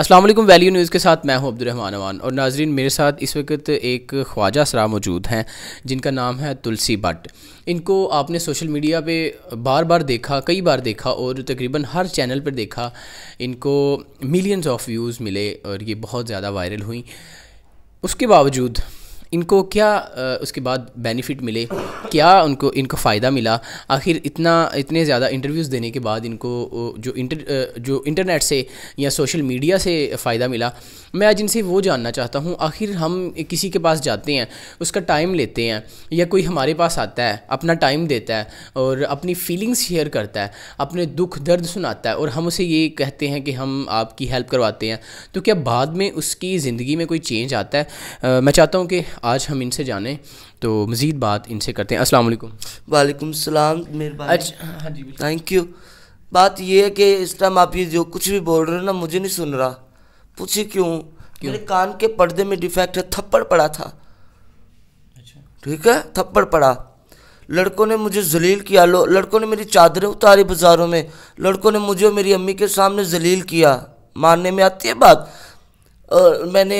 अस्सलाम वालेकुम value news के साथ मैं हूं अब्दुलरहमान अवान और नाजरीन मेरे साथ इस वक्त एक ख्वाजा सरा मौजूद हैं जिनका नाम है तुलसी भट्ट इनको आपने सोशल मीडिया पे बार बार देखा कई बार देखा और तकरीबन हर चैनल पर देखा इनको मिलियंस ऑफ व्यूज़ मिले और ये बहुत ज़्यादा वायरल हुई उसके बावजूद इनको क्या उसके बाद बेनिफिट मिले क्या उनको इनको फ़ायदा मिला आखिर इतना इतने ज़्यादा इंटरव्यूज़ देने के बाद इनको जो इंटर जो इंटरनेट से या सोशल मीडिया से फ़ायदा मिला मैं आज इनसे वो जानना चाहता हूँ आखिर हम किसी के पास जाते हैं उसका टाइम लेते हैं या कोई हमारे पास आता है अपना टाइम देता है और अपनी फीलिंग्स शेयर करता है अपने दुख दर्द सुनाता है और हम उसे ये कहते हैं कि हम आपकी हेल्प करवाते हैं तो क्या बाद में उसकी ज़िंदगी में कोई चेंज आता है आ, मैं चाहता हूँ कि आज हम इनसे जाने तो मज़ीद बात इनसे करते हैं अस्सलाम वालेकुम वालेकुम सलाम मेहरबानी अच्छा हाँ जी थैंक यू बात ये है कि इस टाइम आप ये जो कुछ भी बोल रहे हो ना मुझे नहीं सुन रहा पूछे क्यों क्यों मेरे कान के पर्दे में डिफेक्ट है थप्पड़ पड़ा था अच्छा ठीक है थप्पड़ पड़ा लड़कों ने मुझे जलील किया लो लड़कों ने मेरी चादरें उतारी बाज़ारों में लड़कों ने मुझे और मेरी अम्मी के सामने जलील किया मानने में आती है बात और मैंने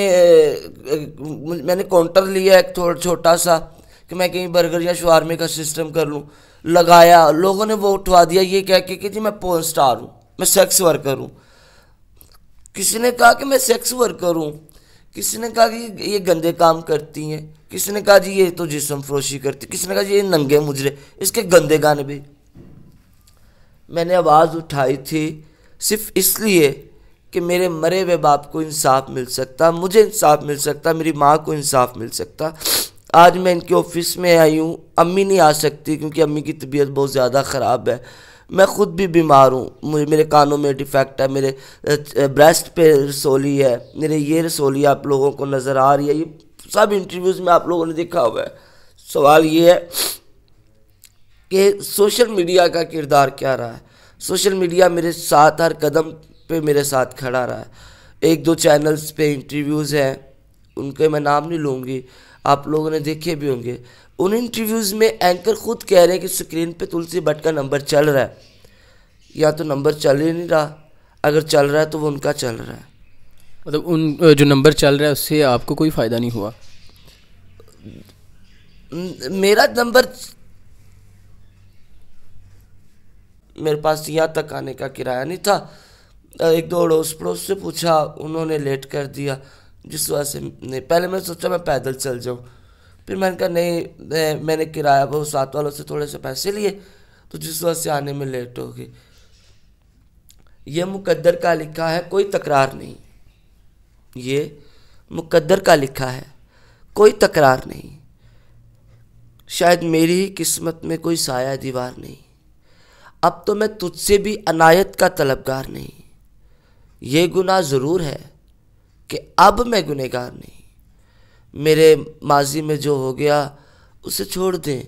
मैंने काउंटर लिया एक छोटा सा कि मैं कहीं बर्गर या शवारमे का सिस्टम कर लूँ लगाया लोगों ने वो उठवा दिया ये कह के कि जी मैं पोन स्टार हूँ मैं सेक्स वर्कर हूँ किसी ने कहा कि मैं सेक्स वर्कर हूँ किसी ने कहा कि ये गंदे काम करती हैं किसी ने कहा जी ये तो जिसम फरोशी करती किसी ने कहा जी ये नंगे मुजरे इसके गंदे गाने भी मैंने आवाज़ उठाई थी सिर्फ इसलिए कि मेरे मरे हुए बाप को इंसाफ मिल सकता मुझे इंसाफ मिल सकता मेरी माँ को इंसाफ मिल सकता आज मैं इनके ऑफिस में आई हूँ अम्मी नहीं आ सकती क्योंकि अम्मी की तबीयत बहुत ज़्यादा ख़राब है मैं ख़ुद भी बीमार हूँ मुझे मेरे कानों में डिफेक्ट है मेरे ब्रेस्ट पे रसोली है मेरे ये रसोली आप लोगों को नज़र आ रही है ये सब इंटरव्यूज़ में आप लोगों ने देखा हुआ है सवाल ये है कि सोशल मीडिया का किरदार क्या रहा है सोशल मीडिया मेरे साथ हर कदम पे मेरे साथ खड़ा रहा है एक दो चैनल्स पे इंटरव्यूज़ हैं उनके मैं नाम नहीं लूँगी आप लोगों ने देखे भी होंगे उन इंटरव्यूज़ में एंकर खुद कह रहे हैं कि स्क्रीन पे तुलसी भट्ट का नंबर चल रहा है या तो नंबर चल ही नहीं रहा अगर चल रहा है तो वो उनका चल रहा है मतलब उन जो नंबर चल रहा है उससे आपको कोई फ़ायदा नहीं हुआ मेरा नंबर मेरे पास यहाँ तक आने का किराया नहीं था एक दो अड़ोस पड़ोस से पूछा उन्होंने लेट कर दिया जिस वजह से नहीं पहले मैंने सोचा मैं पैदल चल जाऊँ फिर मैंने कहा नहीं मैंने किराया वो साथ वालों से थोड़े से पैसे लिए तो जिस वजह से आने में लेट हो गई ये मुकद्दर का लिखा है कोई तकरार नहीं ये मुकद्दर का लिखा है कोई तकरार नहीं शायद मेरी ही किस्मत में कोई साया दीवार नहीं अब तो मैं तुझसे भी अनायत का तलबगार नहीं ये गुनाह ज़रूर है कि अब मैं गुनहगार नहीं मेरे माजी में जो हो गया उसे छोड़ दें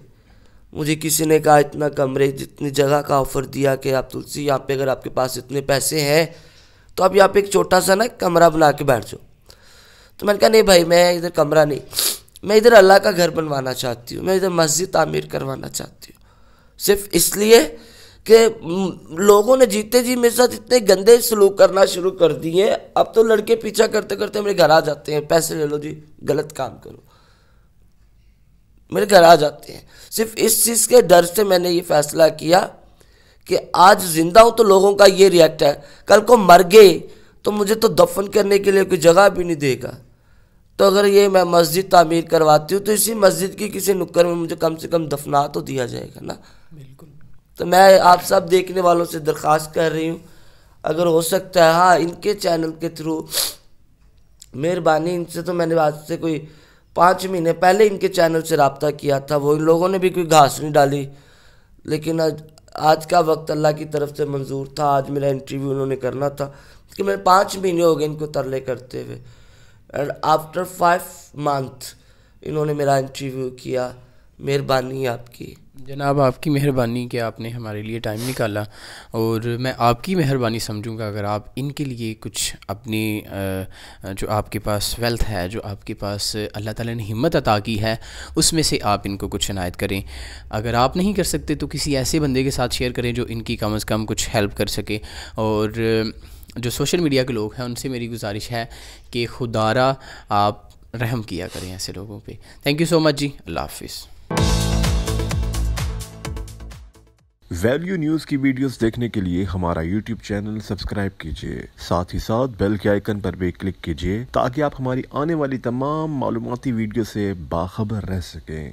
मुझे किसी ने कहा इतना कमरे जितनी जगह का ऑफ़र दिया कि आप तुलसी यहाँ पे अगर आपके पास इतने पैसे हैं तो आप यहाँ पे एक छोटा सा ना कमरा बना के बैठ जाओ तो मैंने कहा नहीं भाई मैं इधर कमरा नहीं मैं इधर अल्लाह का घर बनवाना चाहती हूँ मैं इधर मस्जिद तामीर करवाना चाहती हूँ सिर्फ इसलिए कि लोगों ने जीते जी मेरे साथ इतने गंदे सलूक करना शुरू कर दिए अब तो लड़के पीछा करते करते मेरे घर आ जाते हैं पैसे ले लो जी गलत काम करो मेरे घर आ जाते हैं सिर्फ इस चीज़ के डर से मैंने ये फैसला किया कि आज ज़िंदा हूँ तो लोगों का ये रिएक्ट है कल को मर गए तो मुझे तो दफन करने के लिए कोई जगह भी नहीं देगा तो अगर ये मैं मस्जिद तामीर करवाती हूँ तो इसी मस्जिद की किसी नुक्कर में मुझे कम से कम दफना तो दिया जाएगा ना बिल्कुल तो मैं आप सब देखने वालों से दरख्वास्त कर रही हूँ अगर हो सकता है हाँ इनके चैनल के थ्रू मेहरबानी इनसे तो मैंने आज से कोई पाँच महीने पहले इनके चैनल से रबता किया था वो इन लोगों ने भी कोई घास नहीं डाली लेकिन आज आज का वक्त अल्लाह की तरफ से मंजूर था आज मेरा इंटरव्यू उन्होंने करना था कि मेरे पाँच महीने हो गए इनको तरले करते हुए एंड आफ्टर फाइव मंथ इन्होंने मेरा इंटरव्यू किया मेहरबानी आपकी जनाब आपकी मेहरबानी कि आपने हमारे लिए टाइम निकाला और मैं आपकी मेहरबानी समझूंगा अगर आप इनके लिए कुछ अपनी जो आपके पास वेल्थ है जो आपके पास अल्लाह ताला ने हिम्मत अता की है उसमें से आप इनको कुछ अनायत करें अगर आप नहीं कर सकते तो किसी ऐसे बंदे के साथ शेयर करें जो इनकी कम अज़ कम कुछ हेल्प कर सके और जो सोशल मीडिया के लोग हैं उनसे मेरी गुजारिश है कि खुदारा आप रहम किया करें ऐसे लोगों पर थैंक यू सो मच जी अल्लाह हाफिज़ वैल्यू न्यूज की वीडियोस देखने के लिए हमारा यूट्यूब चैनल सब्सक्राइब कीजिए साथ ही साथ बेल के आइकन पर भी क्लिक कीजिए ताकि आप हमारी आने वाली तमाम मालूमती वीडियो से बाखबर रह सकें